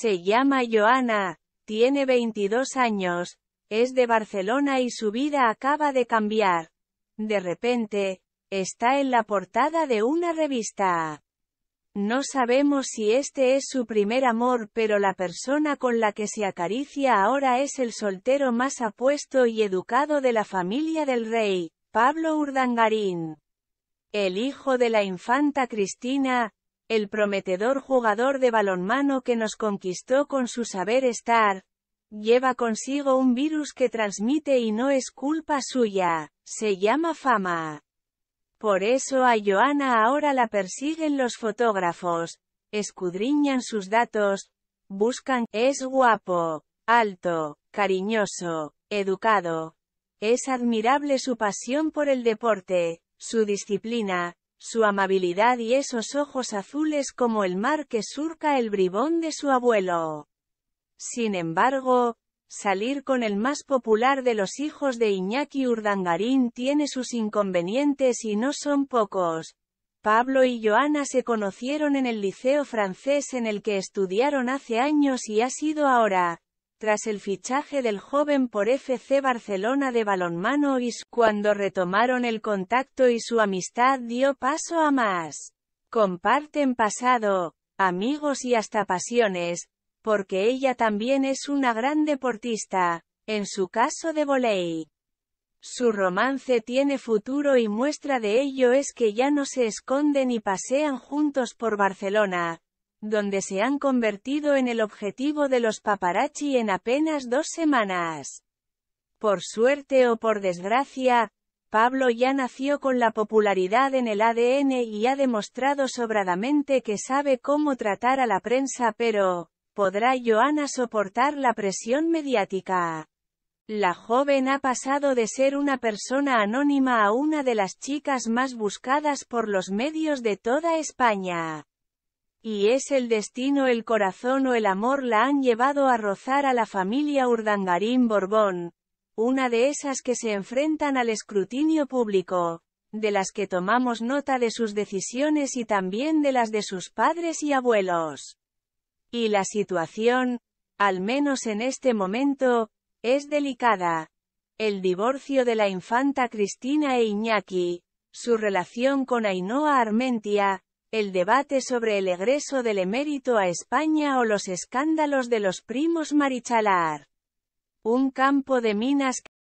Se llama Joana, tiene 22 años, es de Barcelona y su vida acaba de cambiar. De repente, está en la portada de una revista. No sabemos si este es su primer amor pero la persona con la que se acaricia ahora es el soltero más apuesto y educado de la familia del rey, Pablo Urdangarín. El hijo de la infanta Cristina, el prometedor jugador de balonmano que nos conquistó con su saber estar, lleva consigo un virus que transmite y no es culpa suya, se llama fama. Por eso a Joana ahora la persiguen los fotógrafos, escudriñan sus datos, buscan, es guapo, alto, cariñoso, educado. Es admirable su pasión por el deporte, su disciplina, su amabilidad y esos ojos azules como el mar que surca el bribón de su abuelo. Sin embargo, salir con el más popular de los hijos de Iñaki Urdangarín tiene sus inconvenientes y no son pocos. Pablo y Joana se conocieron en el liceo francés en el que estudiaron hace años y ha sido ahora, tras el fichaje del joven por FC Barcelona de balonmano y cuando retomaron el contacto y su amistad dio paso a más. Comparten pasado, amigos y hasta pasiones, porque ella también es una gran deportista, en su caso de volei. Su romance tiene futuro y muestra de ello es que ya no se esconden y pasean juntos por Barcelona, donde se han convertido en el objetivo de los paparazzi en apenas dos semanas. Por suerte o por desgracia, Pablo ya nació con la popularidad en el ADN y ha demostrado sobradamente que sabe cómo tratar a la prensa pero, ¿podrá Joana soportar la presión mediática? La joven ha pasado de ser una persona anónima a una de las chicas más buscadas por los medios de toda España y es el destino el corazón o el amor la han llevado a rozar a la familia Urdangarín Borbón, una de esas que se enfrentan al escrutinio público, de las que tomamos nota de sus decisiones y también de las de sus padres y abuelos. Y la situación, al menos en este momento, es delicada. El divorcio de la infanta Cristina e Iñaki, su relación con Ainhoa Armentia, el debate sobre el egreso del emérito a España o los escándalos de los primos Marichalar. Un campo de minas que